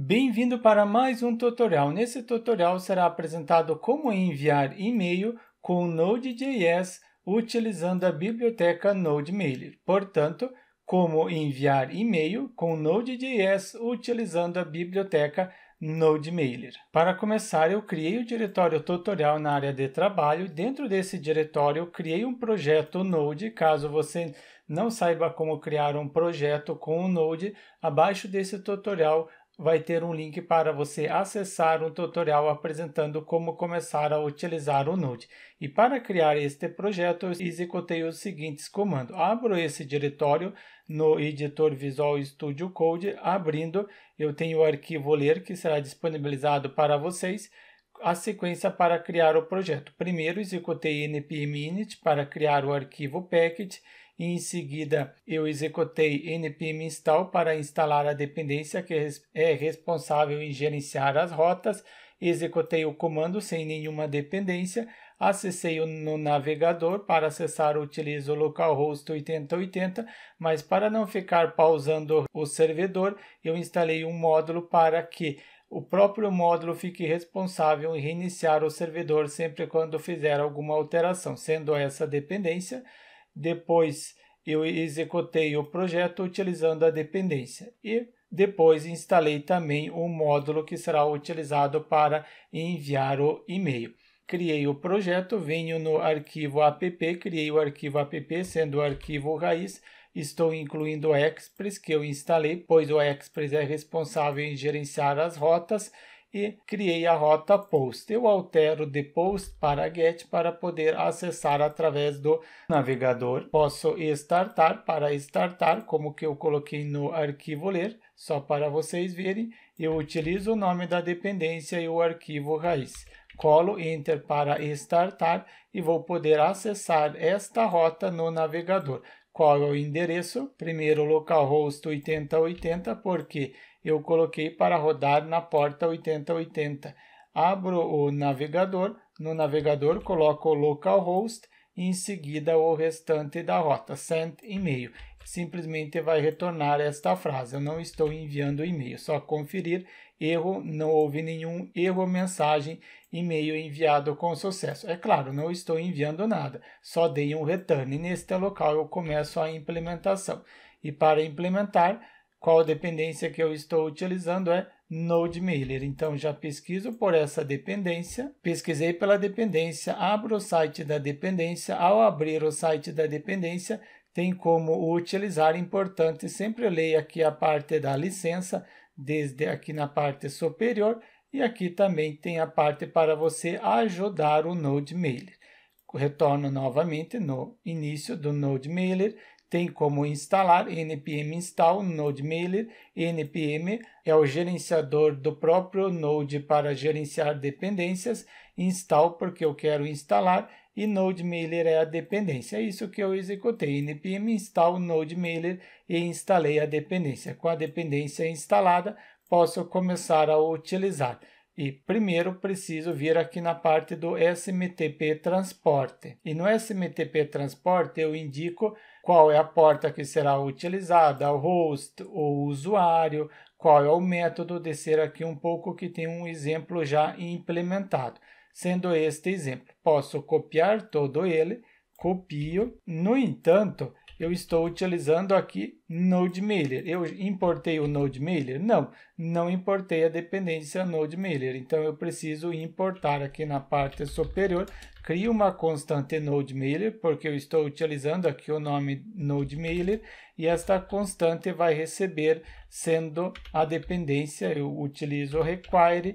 Bem-vindo para mais um tutorial. Nesse tutorial será apresentado como enviar e-mail com Node.js utilizando a biblioteca NodeMailer. Portanto, como enviar e-mail com Node.js utilizando a biblioteca NodeMailer. Para começar, eu criei o diretório tutorial na área de trabalho. Dentro desse diretório, eu criei um projeto Node. Caso você não saiba como criar um projeto com o Node, abaixo desse tutorial vai ter um link para você acessar um tutorial apresentando como começar a utilizar o Node. E para criar este projeto, eu executei os seguintes comandos. Abro esse diretório no editor Visual Studio Code, abrindo, eu tenho o arquivo ler que será disponibilizado para vocês a sequência para criar o projeto. Primeiro, executei npm init para criar o arquivo package em seguida, eu executei npm install para instalar a dependência que é responsável em gerenciar as rotas, executei o comando sem nenhuma dependência, acessei no navegador para acessar utilizo localhost 8080, mas para não ficar pausando o servidor, eu instalei um módulo para que o próprio módulo fique responsável em reiniciar o servidor sempre quando fizer alguma alteração, sendo essa dependência depois eu executei o projeto utilizando a dependência e depois instalei também o módulo que será utilizado para enviar o e-mail. Criei o projeto, venho no arquivo app, criei o arquivo app, sendo o arquivo raiz, estou incluindo o Express que eu instalei, pois o Express é responsável em gerenciar as rotas e criei a rota post. Eu altero de post para get para poder acessar através do navegador. Posso startar para startar, como que eu coloquei no arquivo ler, só para vocês verem. Eu utilizo o nome da dependência e o arquivo raiz. Colo Enter para startar e vou poder acessar esta rota no navegador qual é o endereço, primeiro localhost 8080, porque eu coloquei para rodar na porta 8080. Abro o navegador, no navegador coloco o localhost e em seguida o restante da rota, send e-mail. Simplesmente vai retornar esta frase, eu não estou enviando e-mail, só conferir, erro, não houve nenhum erro, mensagem, e-mail enviado com sucesso. É claro, não estou enviando nada, só dei um return. Neste local eu começo a implementação. E para implementar, qual dependência que eu estou utilizando é NodeMailer. Então, já pesquiso por essa dependência, pesquisei pela dependência, abro o site da dependência. Ao abrir o site da dependência, tem como utilizar. Importante sempre leia aqui a parte da licença, desde aqui na parte superior, e aqui também tem a parte para você ajudar o NodeMailer. Retorno novamente no início do NodeMailer tem como instalar npm install node mailer. npm é o gerenciador do próprio node para gerenciar dependências, install porque eu quero instalar e node mailer é a dependência. É isso que eu executei, npm install node mailer e instalei a dependência. Com a dependência instalada, posso começar a utilizar. E primeiro preciso vir aqui na parte do SMTP Transporte. E no SMTP Transporte eu indico qual é a porta que será utilizada, o host, o usuário, qual é o método, descer aqui um pouco que tem um exemplo já implementado. Sendo este exemplo, posso copiar todo ele, copio. No entanto, eu estou utilizando aqui NodeMailer. Eu importei o NodeMailer. Não, não importei a dependência NodeMailer. Então eu preciso importar aqui na parte superior, crio uma constante NodeMailer, porque eu estou utilizando aqui o nome NodeMailer. e esta constante vai receber, sendo a dependência, eu utilizo require,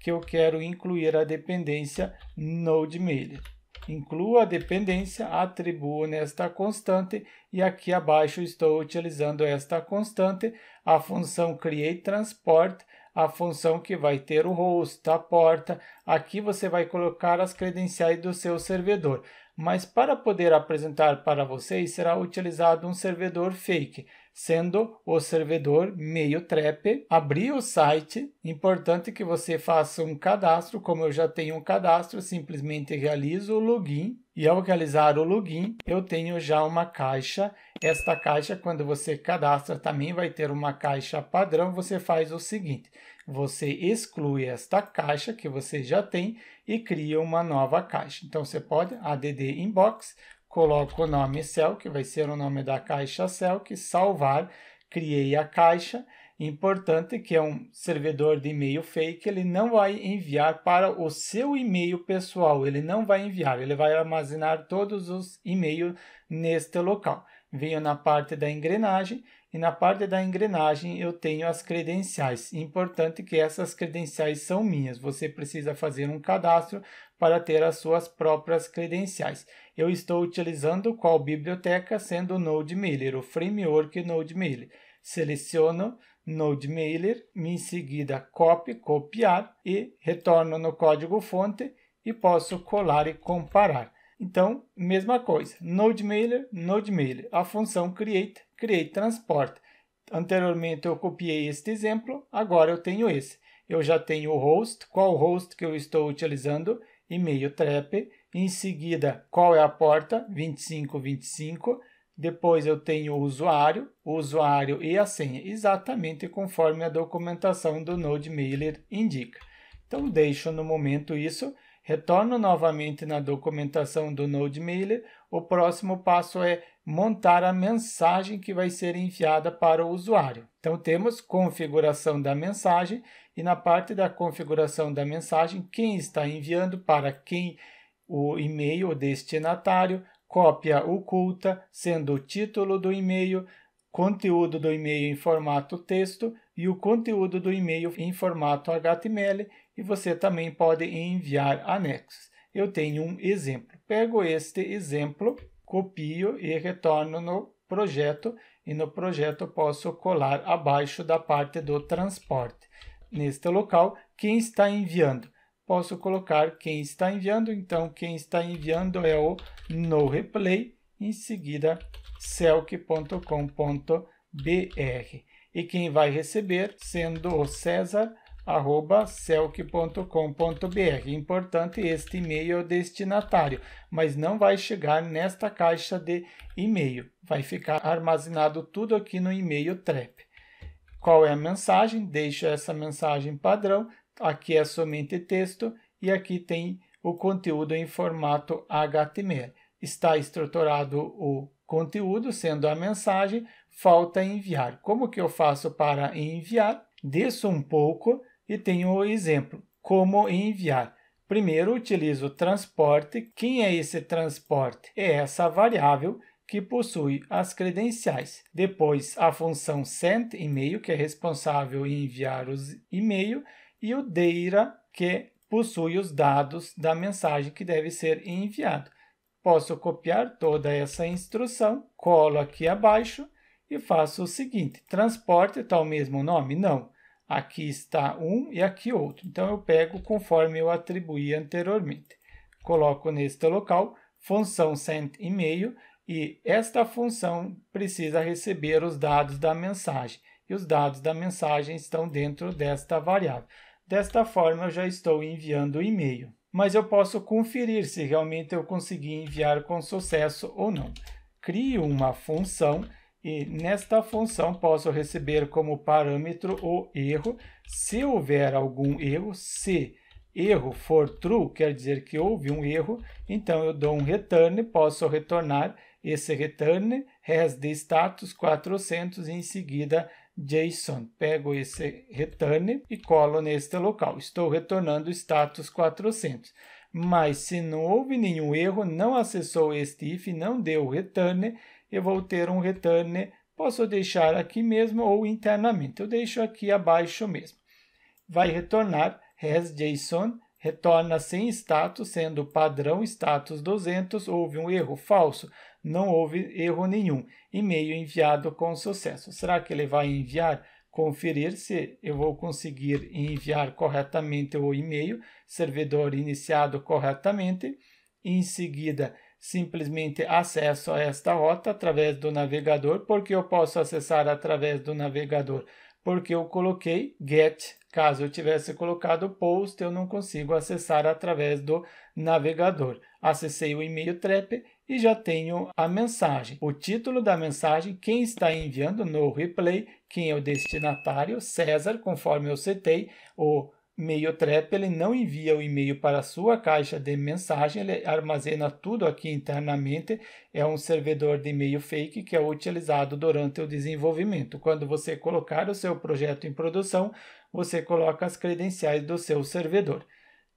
que eu quero incluir a dependência NodeMailer. Inclua a dependência, atribuo nesta constante, e aqui abaixo estou utilizando esta constante, a função create_transport, a função que vai ter o host, a porta. Aqui você vai colocar as credenciais do seu servidor mas para poder apresentar para vocês será utilizado um servidor fake, sendo o servidor meio trap. Abrir o site, importante que você faça um cadastro, como eu já tenho um cadastro, simplesmente realizo o login e ao realizar o login eu tenho já uma caixa. Esta caixa, quando você cadastra, também vai ter uma caixa padrão. Você faz o seguinte: você exclui esta caixa que você já tem e cria uma nova caixa. Então você pode add inbox, coloca o nome cell, que vai ser o nome da caixa cell, que salvar, criei a caixa. Importante que é um servidor de e-mail fake, ele não vai enviar para o seu e-mail pessoal, ele não vai enviar, ele vai armazenar todos os e-mails neste local. Venho na parte da engrenagem, e na parte da engrenagem eu tenho as credenciais. Importante que essas credenciais são minhas. Você precisa fazer um cadastro para ter as suas próprias credenciais. Eu estou utilizando qual biblioteca, sendo o NodeMailer, o framework NodeMailer. Seleciono NodeMailer, em seguida copy, copiar e retorno no código fonte e posso colar e comparar. Então, mesma coisa, NodeMailer, NodeMailer, a função create criei transporte. Anteriormente eu copiei este exemplo, agora eu tenho esse. Eu já tenho o host, qual host que eu estou utilizando, e-mail trap, em seguida qual é a porta, 2525, depois eu tenho o usuário, o usuário e a senha, exatamente conforme a documentação do NodeMailer indica. Então deixo no momento isso. Retorno novamente na documentação do NodeMailer, O próximo passo é montar a mensagem que vai ser enviada para o usuário. Então temos configuração da mensagem e na parte da configuração da mensagem, quem está enviando para quem o e-mail destinatário, cópia oculta, sendo o título do e-mail, conteúdo do e-mail em formato texto, e o conteúdo do e-mail em formato HTML e você também pode enviar anexos. Eu tenho um exemplo. Pego este exemplo, copio e retorno no projeto e no projeto posso colar abaixo da parte do transporte. Neste local, quem está enviando? Posso colocar quem está enviando, então quem está enviando é o NoReplay, em seguida selk.com.br e quem vai receber sendo o César arroba celc.com.br. Importante este e-mail é o destinatário, mas não vai chegar nesta caixa de e-mail. Vai ficar armazenado tudo aqui no e-mail trap. Qual é a mensagem? Deixa essa mensagem padrão. Aqui é somente texto e aqui tem o conteúdo em formato HTML está estruturado o conteúdo, sendo a mensagem, falta enviar. Como que eu faço para enviar? Desço um pouco e tenho o exemplo. Como enviar? Primeiro, utilizo o transporte. Quem é esse transporte? É essa variável que possui as credenciais. Depois, a função send e-mail, que é responsável em enviar os e-mail, e o data, que possui os dados da mensagem que deve ser enviado. Posso copiar toda essa instrução, colo aqui abaixo e faço o seguinte: transporte está o mesmo nome? Não. Aqui está um e aqui outro. Então eu pego conforme eu atribuí anteriormente. Coloco neste local função send e-mail e esta função precisa receber os dados da mensagem. E os dados da mensagem estão dentro desta variável. Desta forma, eu já estou enviando o e-mail mas eu posso conferir se realmente eu consegui enviar com sucesso ou não. Crio uma função e nesta função posso receber como parâmetro o erro. Se houver algum erro, se erro for true, quer dizer que houve um erro, então eu dou um return, e posso retornar esse return has de status 400 e em seguida JSON. Pego esse return e colo neste local. Estou retornando status 400. Mas se não houve nenhum erro, não acessou este if, não deu return, eu vou ter um return. Posso deixar aqui mesmo ou internamente. Eu deixo aqui abaixo mesmo. Vai retornar has JSON retorna sem status, sendo padrão status 200, houve um erro falso, não houve erro nenhum, e-mail enviado com sucesso. Será que ele vai enviar? Conferir se eu vou conseguir enviar corretamente o e-mail, servidor iniciado corretamente. Em seguida, simplesmente acesso a esta rota através do navegador, porque eu posso acessar através do navegador porque eu coloquei get. Caso eu tivesse colocado post, eu não consigo acessar através do navegador. Acessei o e-mail trap e já tenho a mensagem. O título da mensagem, quem está enviando no replay, quem é o destinatário, César, conforme eu citei, o Meio Trap ele não envia o e-mail para a sua caixa de mensagem, ele armazena tudo aqui internamente. É um servidor de e-mail fake que é utilizado durante o desenvolvimento. Quando você colocar o seu projeto em produção, você coloca as credenciais do seu servidor.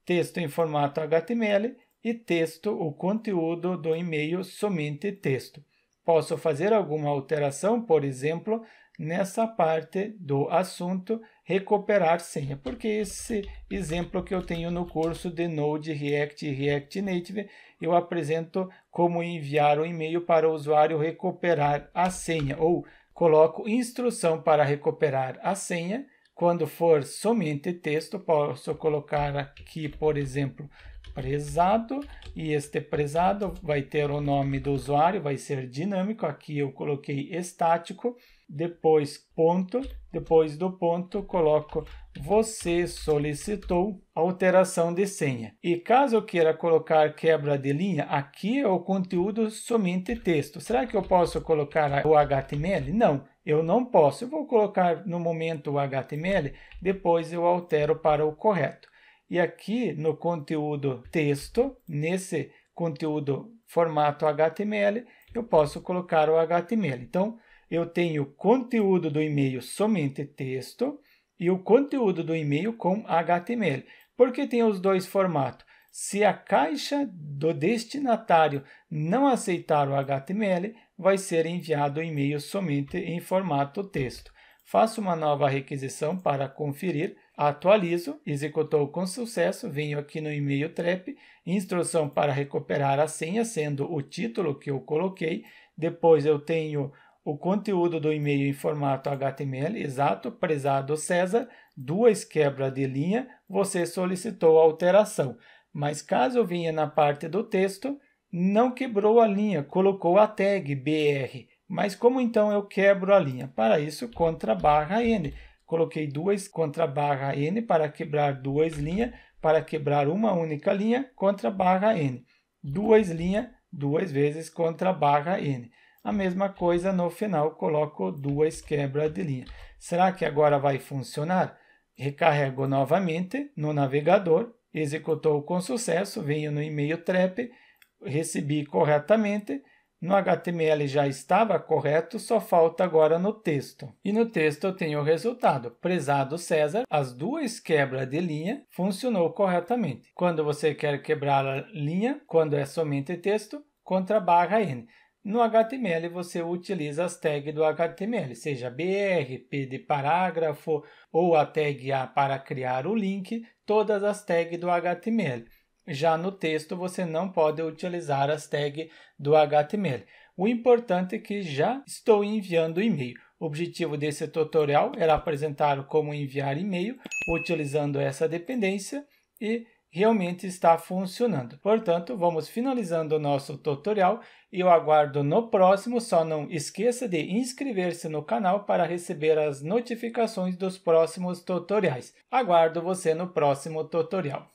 Texto em formato HTML e texto, o conteúdo do e-mail, somente texto. Posso fazer alguma alteração, por exemplo, nessa parte do assunto recuperar senha, porque esse exemplo que eu tenho no curso de Node, React e React Native, eu apresento como enviar um e-mail para o usuário recuperar a senha, ou coloco instrução para recuperar a senha. Quando for somente texto, posso colocar aqui, por exemplo, prezado, e este prezado vai ter o nome do usuário, vai ser dinâmico, aqui eu coloquei estático, depois ponto, depois do ponto coloco você solicitou alteração de senha. E caso eu queira colocar quebra de linha, aqui é o conteúdo somente texto. Será que eu posso colocar o HTML? Não, eu não posso. Eu vou colocar no momento o HTML, depois eu altero para o correto. E aqui no conteúdo texto, nesse conteúdo formato HTML, eu posso colocar o HTML. Então, eu tenho o conteúdo do e-mail somente texto e o conteúdo do e-mail com HTML. Por que tem os dois formatos? Se a caixa do destinatário não aceitar o HTML, vai ser enviado o e-mail somente em formato texto. Faço uma nova requisição para conferir, atualizo, executou com sucesso, venho aqui no e-mail trap, instrução para recuperar a senha, sendo o título que eu coloquei, depois eu tenho o conteúdo do e-mail em formato HTML exato, prezado César, duas quebras de linha, você solicitou alteração. Mas caso vinha na parte do texto, não quebrou a linha, colocou a tag BR. Mas como então eu quebro a linha? Para isso, contra barra N. Coloquei duas contra barra N para quebrar duas linhas, para quebrar uma única linha, contra barra N. Duas linhas, duas vezes contra barra N. A mesma coisa no final, coloco duas quebras de linha. Será que agora vai funcionar? Recarrego novamente no navegador, executou com sucesso, venho no e-mail trap, recebi corretamente, no HTML já estava correto, só falta agora no texto. E no texto eu tenho o resultado. Prezado César, as duas quebras de linha funcionou corretamente. Quando você quer quebrar a linha, quando é somente texto, contra barra N. No HTML você utiliza as tags do HTML, seja BR, P de parágrafo ou a tag A para criar o link, todas as tags do HTML. Já no texto você não pode utilizar as tags do HTML. O importante é que já estou enviando e-mail. O objetivo desse tutorial era apresentar como enviar e-mail utilizando essa dependência e realmente está funcionando. Portanto, vamos finalizando o nosso tutorial e eu aguardo no próximo. Só não esqueça de inscrever-se no canal para receber as notificações dos próximos tutoriais. Aguardo você no próximo tutorial.